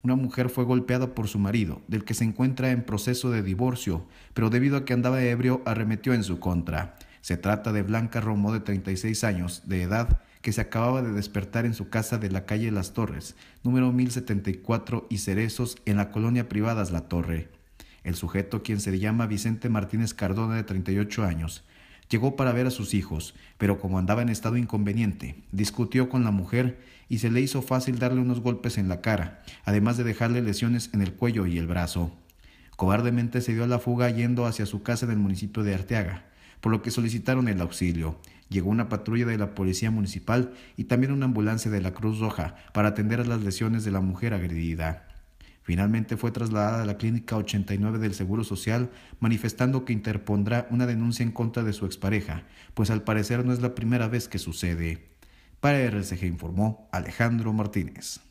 Una mujer fue golpeada por su marido, del que se encuentra en proceso de divorcio, pero debido a que andaba ebrio arremetió en su contra. Se trata de Blanca Romo, de 36 años de edad, que se acababa de despertar en su casa de la calle Las Torres, número 1074 y Cerezos, en la colonia Privadas La Torre. El sujeto, quien se llama Vicente Martínez Cardona, de 38 años, Llegó para ver a sus hijos, pero como andaba en estado inconveniente, discutió con la mujer y se le hizo fácil darle unos golpes en la cara, además de dejarle lesiones en el cuello y el brazo. Cobardemente se dio a la fuga yendo hacia su casa en el municipio de Arteaga, por lo que solicitaron el auxilio. Llegó una patrulla de la policía municipal y también una ambulancia de la Cruz Roja para atender a las lesiones de la mujer agredida. Finalmente fue trasladada a la Clínica 89 del Seguro Social, manifestando que interpondrá una denuncia en contra de su expareja, pues al parecer no es la primera vez que sucede. Para RCG informó Alejandro Martínez.